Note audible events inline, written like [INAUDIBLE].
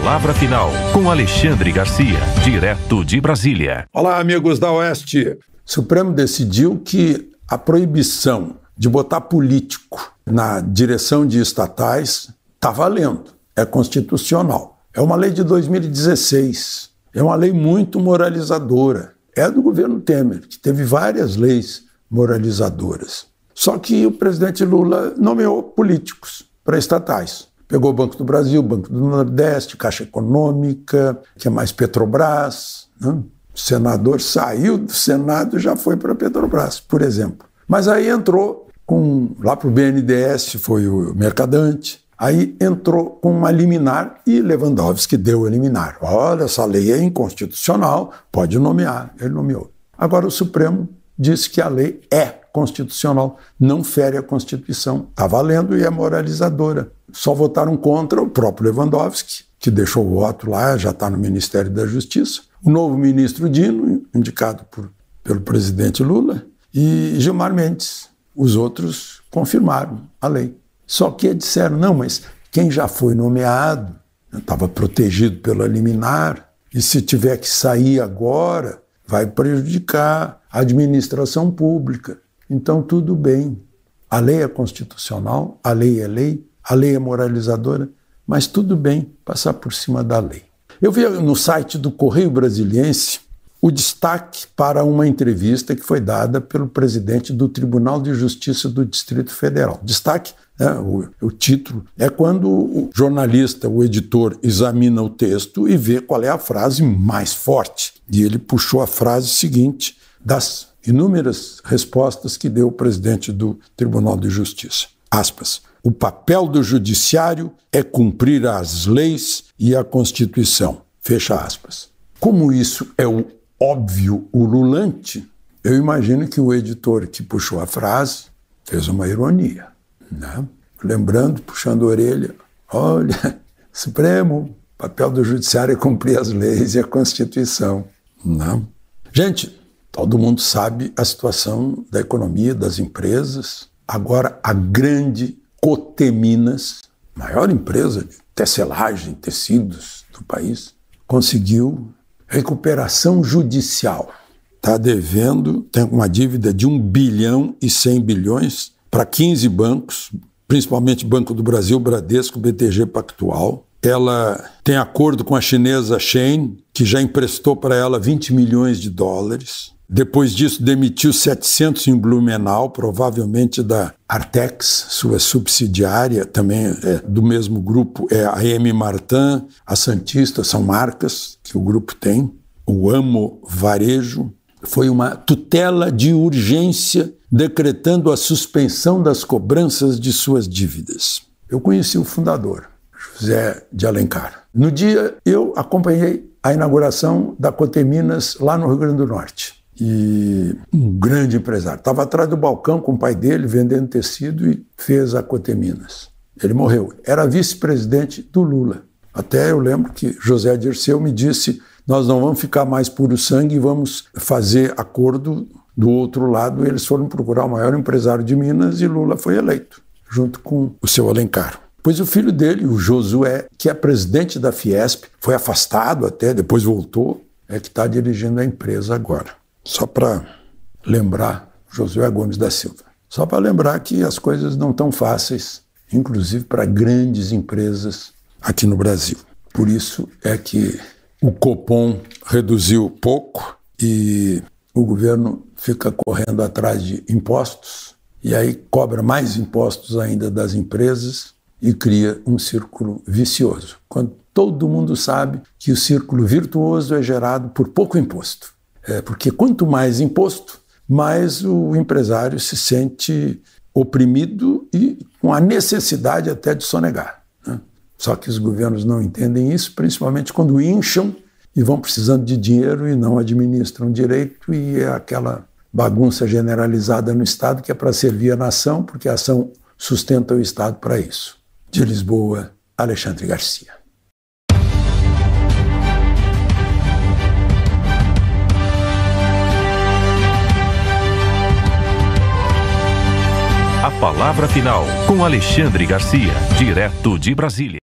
Palavra final com Alexandre Garcia, direto de Brasília. Olá, amigos da Oeste. O Supremo decidiu que a proibição de botar político na direção de estatais está valendo, é constitucional. É uma lei de 2016, é uma lei muito moralizadora. É do governo Temer, que teve várias leis moralizadoras. Só que o presidente Lula nomeou políticos para estatais. Pegou o Banco do Brasil, Banco do Nordeste, Caixa Econômica, que é mais Petrobras. Né? O senador saiu do Senado e já foi para Petrobras, por exemplo. Mas aí entrou com, lá para o BNDES, foi o Mercadante. Aí entrou com uma liminar e Lewandowski deu a liminar. Olha, essa lei é inconstitucional, pode nomear. Ele nomeou. Agora o Supremo diz que a lei é constitucional, não fere a Constituição. Está valendo e é moralizadora. Só votaram contra o próprio Lewandowski, que deixou o voto lá, já está no Ministério da Justiça. O novo ministro Dino, indicado por, pelo presidente Lula, e Gilmar Mendes. Os outros confirmaram a lei. Só que disseram: não, mas quem já foi nomeado estava né, protegido pela liminar, e se tiver que sair agora, vai prejudicar a administração pública. Então, tudo bem. A lei é constitucional, a lei é lei, a lei é moralizadora, mas tudo bem passar por cima da lei. Eu vi no site do Correio Brasiliense o destaque para uma entrevista que foi dada pelo presidente do Tribunal de Justiça do Distrito Federal. Destaque, né, o, o, título, é quando o jornalista, o editor, examina o texto e vê qual é a frase mais forte. E ele puxou a frase seguinte das inúmeras respostas que deu o presidente do Tribunal de Justiça. Aspas. O papel do judiciário é cumprir as leis e a Constituição. Fecha aspas. Como isso é o óbvio ululante, eu imagino que o editor que puxou a frase fez uma ironia. Né? Lembrando, puxando a orelha, olha, [LAUGHS] Supremo, papel do judiciário é cumprir as leis e a Constituição. Não. Gente, todo mundo sabe a situação da economia, das empresas. Agora, a grande Coteminas, maior empresa de tecelagem, tecidos do país, conseguiu recuperação judicial. Está devendo, tem uma dívida de 1 bilhão e 100 bilhões para 15 bancos, principalmente Banco do Brasil, Bradesco, BTG Pactual. Ela tem acordo com a chinesa Shein, que já emprestou para ela 20 milhões de dólares. Depois disso, demitiu 700 em Blumenau, provavelmente da Artex, sua subsidiária, também é do mesmo grupo, é a M. Martin, a Santista, são marcas que o grupo tem. O Amo Varejo foi uma tutela de urgência decretando a suspensão das cobranças de suas dívidas. Eu conheci o fundador, José de Alencar. No dia, eu acompanhei a inauguração da Coteminas lá no Rio Grande do Norte. E um grande empresário. Estava atrás do balcão com o pai dele, vendendo tecido, e fez a Coteminas. Ele morreu. Era vice-presidente do Lula. Até eu lembro que José Dirceu me disse: nós não vamos ficar mais puro sangue e vamos fazer acordo do outro lado. Eles foram procurar o maior empresário de Minas e Lula foi eleito, junto com o seu Alencar. Pois o filho dele, o Josué, que é presidente da Fiesp, foi afastado até, depois voltou, é que está dirigindo a empresa agora. Só para lembrar, Josué Gomes da Silva. Só para lembrar que as coisas não estão fáceis, inclusive para grandes empresas aqui no Brasil. Por isso é que o Copom reduziu pouco e o governo fica correndo atrás de impostos e aí cobra mais impostos ainda das empresas e cria um círculo vicioso, quando todo mundo sabe que o círculo virtuoso é gerado por pouco imposto. É porque quanto mais imposto, mais o empresário se sente oprimido e com a necessidade até de sonegar. Né? Só que os governos não entendem isso, principalmente quando incham e vão precisando de dinheiro e não administram direito, e é aquela bagunça generalizada no Estado que é para servir a nação, porque a ação sustenta o Estado para isso. De Lisboa, Alexandre Garcia. A palavra final com Alexandre Garcia, direto de Brasília.